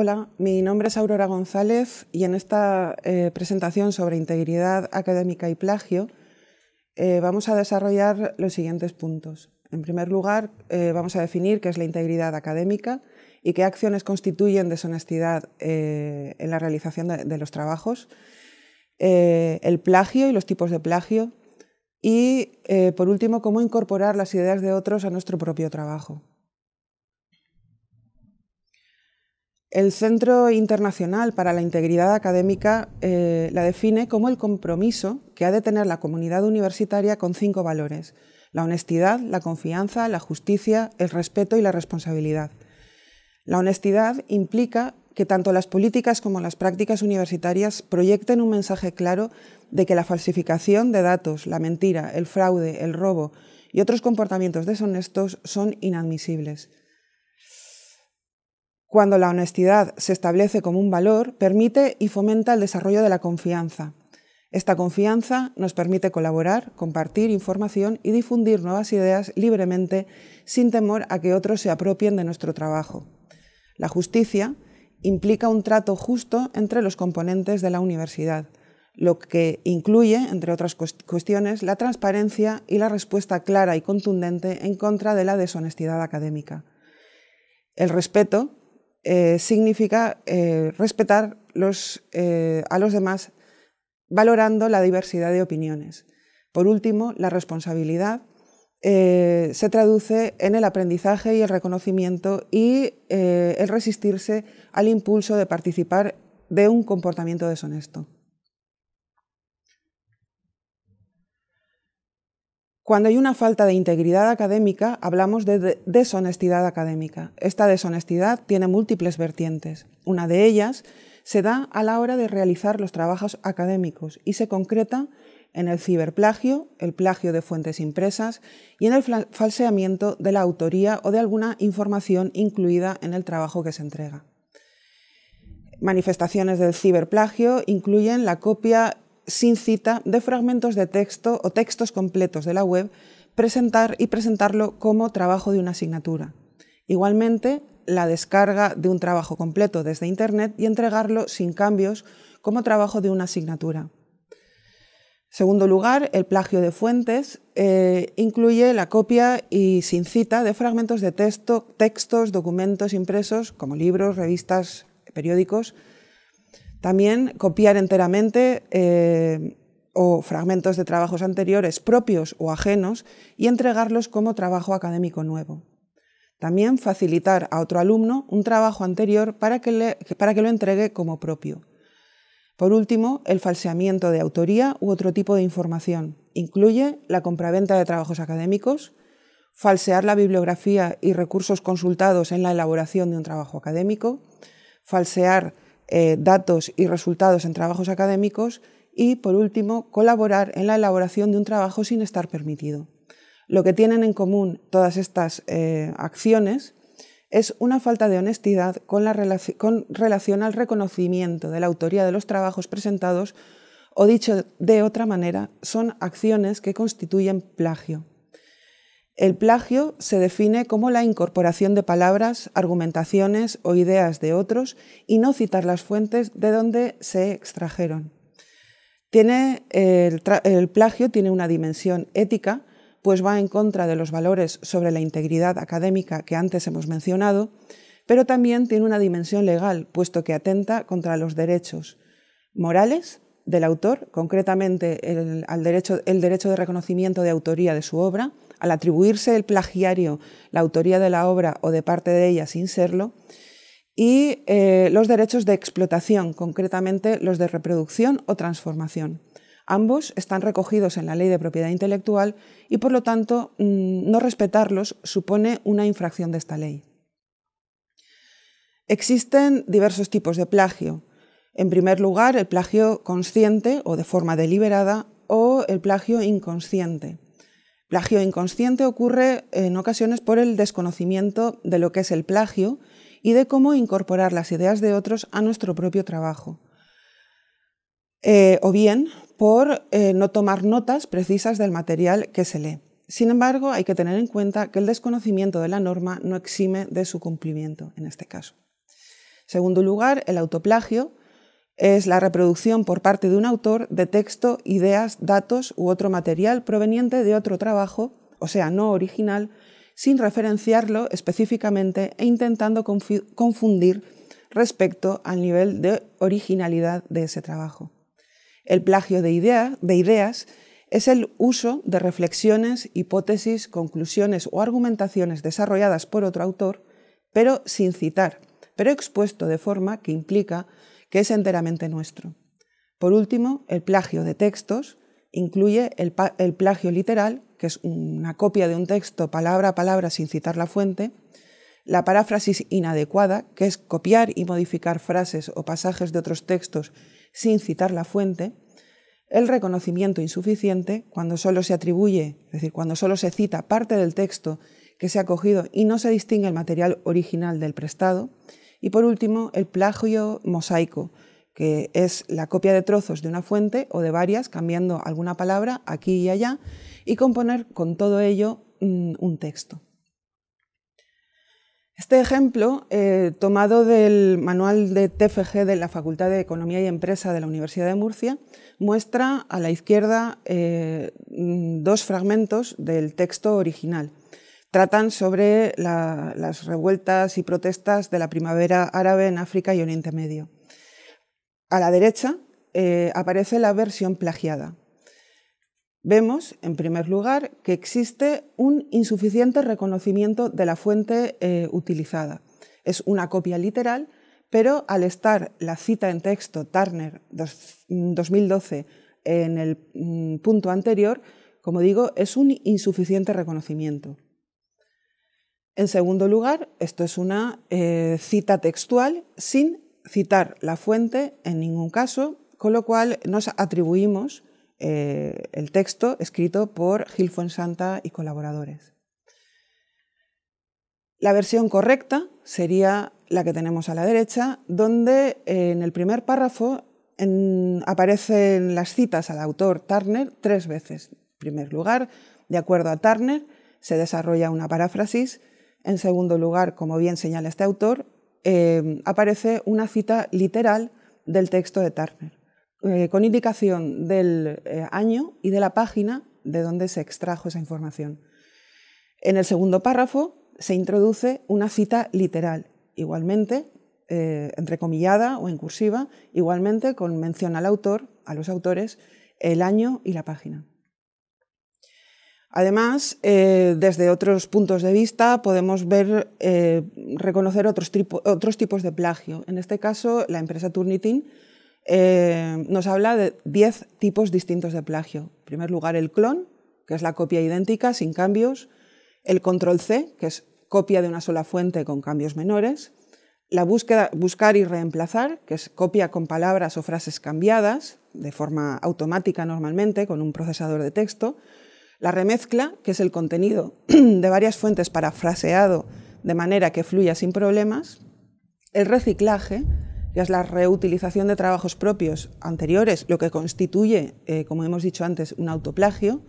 Hola, mi nombre es Aurora González y en esta eh, presentación sobre integridad académica y plagio eh, vamos a desarrollar los siguientes puntos. En primer lugar, eh, vamos a definir qué es la integridad académica y qué acciones constituyen deshonestidad en la realización de los trabajos, el plagio y los tipos de plagio y, por último, cómo incorporar las ideas de otros a nuestro propio trabajo. El Centro Internacional para la Integridad Académica eh, la define como el compromiso que ha de tener la comunidad universitaria con cinco valores, la honestidad, la confianza, la justicia, el respeto y la responsabilidad. La honestidad implica que tanto las políticas como las prácticas universitarias proyecten un mensaje claro de que la falsificación de datos, la mentira, el fraude, el robo y otros comportamientos deshonestos son inadmisibles cuando la honestidad se establece como un valor, permite y fomenta el desarrollo de la confianza. Esta confianza nos permite colaborar, compartir información y difundir nuevas ideas libremente sin temor a que otros se apropien de nuestro trabajo. La justicia implica un trato justo entre los componentes de la universidad, lo que incluye, entre otras cuestiones, la transparencia y la respuesta clara y contundente en contra de la deshonestidad académica. El respeto eh, significa eh, respetar eh, a los demás valorando la diversidad de opiniones. Por último, la responsabilidad se traduce en el aprendizaje y el reconocimiento y el resistirse al impulso de participar de un comportamiento deshonesto. Cuando hay una falta de integridad académica, hablamos de deshonestidad académica. Esta deshonestidad tiene múltiples vertientes. Una de ellas se da a la hora de realizar los trabajos académicos y se concreta en el ciberplagio, el plagio de fuentes impresas y en el falseamiento de la autoría o de alguna información incluida en el trabajo que se entrega. Manifestaciones del ciberplagio incluyen la copia sin cita de fragmentos de texto o textos completos de la web presentar y presentarlo como trabajo de una asignatura. Igualmente, la descarga de un trabajo completo desde Internet y entregarlo sin cambios como trabajo de una asignatura. Segundo lugar, el plagio de fuentes eh, incluye la copia y sin cita de fragmentos de texto, textos, documentos impresos como libros, revistas, periódicos, también copiar enteramente eh, o fragmentos de trabajos anteriores propios o ajenos y entregarlos como trabajo académico nuevo. También facilitar a otro alumno un trabajo anterior para que, para que lo entregue como propio. Por último, el falseamiento de autoría u otro tipo de información. Incluye la compraventa de trabajos académicos, falsear la bibliografía y recursos consultados en la elaboración de un trabajo académico, falsear eh, datos y resultados en trabajos académicos y, por último, colaborar en la elaboración de un trabajo sin estar permitido. Lo que tienen en común todas estas eh, acciones es una falta de honestidad con relación al reconocimiento de la autoría de los trabajos presentados o dicho de otra manera, son acciones que constituyen plagio. El plagio se define como la incorporación de palabras, argumentaciones o ideas de otros y no citar las fuentes de donde se extrajeron. Tiene, el, plagio tiene una dimensión ética, pues va en contra de los valores sobre la integridad académica que antes hemos mencionado, pero también tiene una dimensión legal, puesto que atenta contra los derechos morales, del autor, concretamente el, derecho, de reconocimiento de autoría de su obra, al atribuirse el plagiario la autoría de la obra o de parte de ella sin serlo, y eh, los derechos de explotación, concretamente los de reproducción o transformación. Ambos están recogidos en la ley de propiedad intelectual y, por lo tanto, mm, no respetarlos supone una infracción de esta ley. Existen diversos tipos de plagio, en primer lugar, el plagio consciente o de forma deliberada o el plagio inconsciente. Plagio inconsciente ocurre en ocasiones por el desconocimiento de lo que es el plagio y de cómo incorporar las ideas de otros a nuestro propio trabajo. Eh, o bien por eh, no tomar notas precisas del material que se lee. Sin embargo, hay que tener en cuenta que el desconocimiento de la norma no exime de su cumplimiento en este caso. Segundo lugar, el autoplagio es la reproducción por parte de un autor de texto, ideas, datos u otro material proveniente de otro trabajo, o sea, no original, sin referenciarlo específicamente e intentando confundir respecto al nivel de originalidad de ese trabajo. El plagio de, de ideas es el uso de reflexiones, hipótesis, conclusiones o argumentaciones desarrolladas por otro autor, pero sin citar, pero expuesto de forma que implica que es enteramente nuestro. Por último, el plagio de textos incluye el, plagio literal, que es una copia de un texto palabra a palabra sin citar la fuente, la paráfrasis inadecuada, que es copiar y modificar frases o pasajes de otros textos sin citar la fuente, el reconocimiento insuficiente, cuando solo se atribuye, es decir, cuando solo se cita parte del texto que se ha cogido y no se distingue el material original del prestado, y por último, el plagio mosaico, que es la copia de trozos de una fuente o de varias, cambiando alguna palabra aquí y allá, y componer con todo ello mm, un texto. Este ejemplo, eh, tomado del manual de TFG de la Facultad de Economía y Empresa de la Universidad de Murcia, muestra a la izquierda eh, mm, dos fragmentos del texto original tratan sobre las revueltas y protestas de la primavera árabe en África y Oriente Medio. A la derecha eh, aparece la versión plagiada. Vemos, en primer lugar, que existe un insuficiente reconocimiento de la fuente eh, utilizada. Es una copia literal, pero al estar la cita en texto Turner 2012 mm, en el mm, punto anterior, como digo, es un insuficiente reconocimiento. En segundo lugar, esto es una eh, cita textual sin citar la fuente en ningún caso, con lo cual nos atribuimos eh, el texto escrito por Gil Fuensanta y colaboradores. La versión correcta sería la que tenemos a la derecha, donde eh, en el primer párrafo aparecen las citas al autor Turner tres veces. En primer lugar, de acuerdo a Turner, se desarrolla una paráfrasis en segundo lugar, como bien señala este autor, em, aparece una cita literal del texto de Turner, eh, con indicación del eh, año y de la página de donde se extrajo esa información. En el segundo párrafo se introduce una cita literal, igualmente eh, entrecomillada o en cursiva, igualmente con mención al autor, a los autores, el año y la página. Además, eh, desde otros puntos de vista podemos ver, eh, reconocer otros, tipos de plagio. En este caso, la empresa Turnitin eh, nos habla de 10 tipos distintos de plagio. En primer lugar, el clon, que es la copia idéntica sin cambios. El control C, que es copia de una sola fuente con cambios menores. La búsqueda, buscar y reemplazar, que es copia con palabras o frases cambiadas, de forma automática normalmente, con un procesador de texto la remezcla, que es el contenido de varias fuentes parafraseado de manera que fluya sin problemas. El reciclaje, que es la reutilización de trabajos propios anteriores, lo que constituye, eh, como hemos dicho antes, un autoplagio.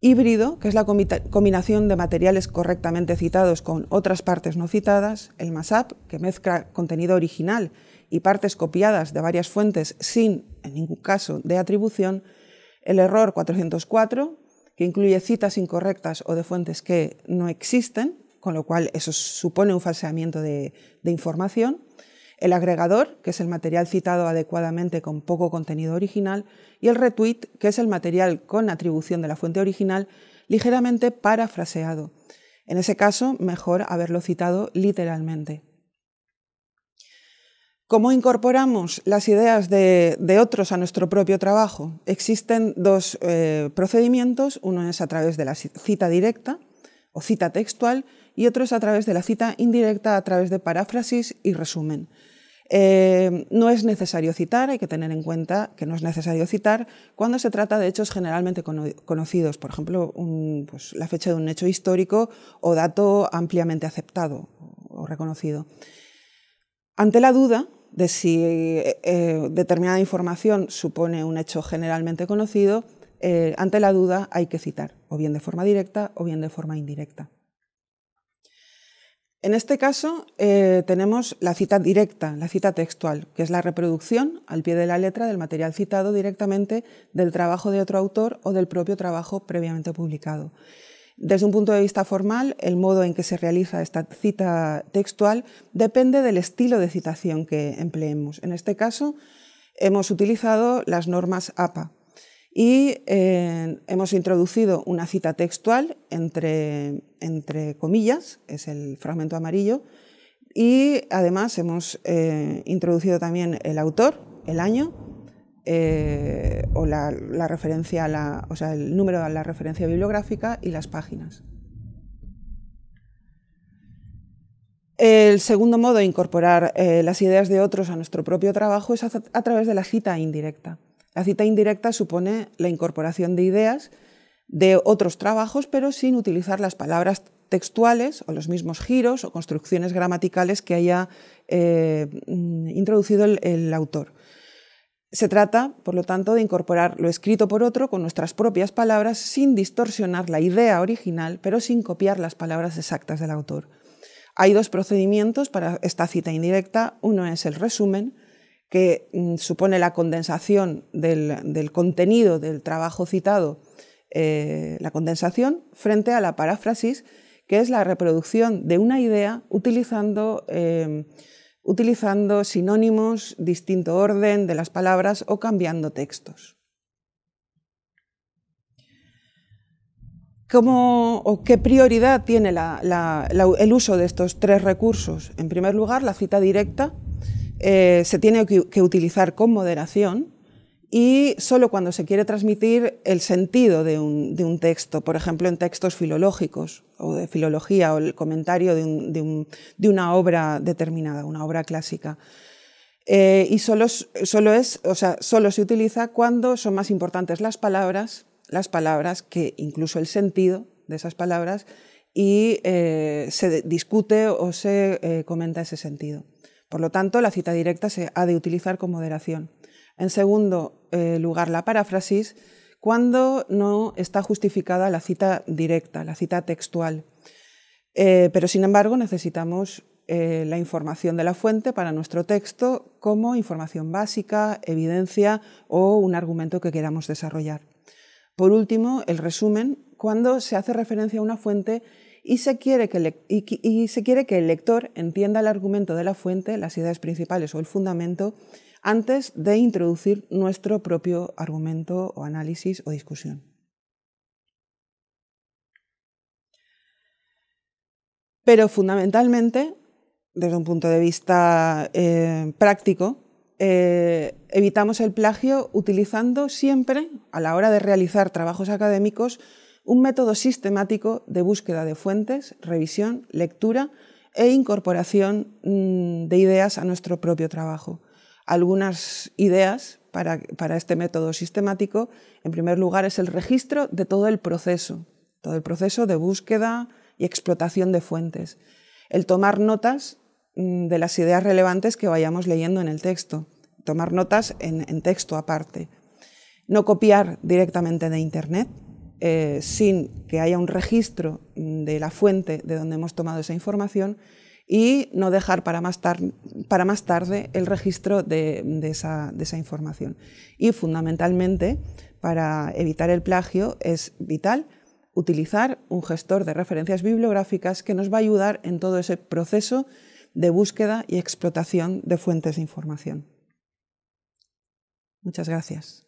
Híbrido, que es la combinación de materiales correctamente citados con otras partes no citadas. El MASAP, que mezcla contenido original y partes copiadas de varias fuentes sin, en ningún caso, de atribución. El error 404, que incluye citas incorrectas o de fuentes que no existen, con lo cual eso supone un falseamiento de, de información. El agregador, que es el material citado adecuadamente con poco contenido original. Y el retweet, que es el material con atribución de la fuente original, ligeramente parafraseado. En ese caso, mejor haberlo citado literalmente. ¿Cómo incorporamos las ideas de, otros a nuestro propio trabajo? Existen dos eh, procedimientos, uno es a través de la cita directa o cita textual y otro es a través de la cita indirecta a través de paráfrasis y resumen. Eh, no es necesario citar, hay que tener en cuenta que no es necesario citar cuando se trata de hechos generalmente conocidos, por ejemplo, pues, la fecha de un hecho histórico o dato ampliamente aceptado o reconocido. Ante la duda, de si eh, eh, determinada información supone un hecho generalmente conocido, eh, ante la duda hay que citar, o bien de forma directa o bien de forma indirecta. En este caso tenemos la cita directa, la cita textual, que es la reproducción al pie de la letra del material citado directamente del trabajo de otro autor o del propio trabajo previamente publicado. Desde un punto de vista formal, el modo en que se realiza esta cita textual depende del estilo de citación que empleemos. En este caso, hemos utilizado las normas APA y eh, hemos introducido una cita textual entre, comillas, es el fragmento amarillo, y además hemos eh, introducido también el autor, el año, eh, o sea, el número de la referencia bibliográfica y las páginas. El segundo modo de incorporar eh, las ideas de otros a nuestro propio trabajo es a, través de la cita indirecta. La cita indirecta supone la incorporación de ideas de otros trabajos, pero sin utilizar las palabras textuales o los mismos giros o construcciones gramaticales que haya eh, mm, introducido el autor. Se trata, por lo tanto, de incorporar lo escrito por otro con nuestras propias palabras sin distorsionar la idea original, pero sin copiar las palabras exactas del autor. Hay dos procedimientos para esta cita indirecta. Uno es el resumen, que mm, supone la condensación del, contenido del trabajo citado, eh, la condensación, frente a la paráfrasis, que es la reproducción de una idea utilizando... Eh, utilizando sinónimos, distinto orden de las palabras o cambiando textos. o ¿Qué prioridad tiene el uso de estos tres recursos? En primer lugar, la cita directa eh, se tiene que utilizar con moderación y solo cuando se quiere transmitir el sentido de un, texto, por ejemplo, en textos filológicos o de filología o el comentario de, una obra determinada, una obra clásica. Eh, y solo, se utiliza cuando son más importantes las palabras, las palabras que incluso el sentido de esas palabras, y eh, se discute o se eh, comenta ese sentido. Por lo tanto, la cita directa se ha de utilizar con moderación. En segundo eh, lugar, la paráfrasis, cuando no está justificada la cita directa, la cita textual. Eh, pero, sin embargo, necesitamos eh, la información de la fuente para nuestro texto como información básica, evidencia o un argumento que queramos desarrollar. Por último, el resumen, cuando se hace referencia a una fuente y se quiere que el lector entienda el argumento de la fuente, las ideas principales o el fundamento, antes de introducir nuestro propio argumento o análisis o discusión. Pero fundamentalmente, desde un punto de vista eh, práctico, eh, evitamos el plagio utilizando siempre, a la hora de realizar trabajos académicos, un método sistemático de búsqueda de fuentes, revisión, lectura e incorporación mm, de ideas a nuestro propio trabajo algunas ideas para, para, este método sistemático. En primer lugar, es el registro de todo el proceso, todo el proceso de búsqueda y explotación de fuentes. El tomar notas mm, de las ideas relevantes que vayamos leyendo en el texto, tomar notas en, en texto aparte. No copiar directamente de Internet, eh, sin que haya un registro mm, de la fuente de donde hemos tomado esa información y no dejar para más, tarde el registro de esa información. Y fundamentalmente, para evitar el plagio es vital utilizar un gestor de referencias bibliográficas que nos va a ayudar en todo ese proceso de búsqueda y explotación de fuentes de información. Muchas gracias.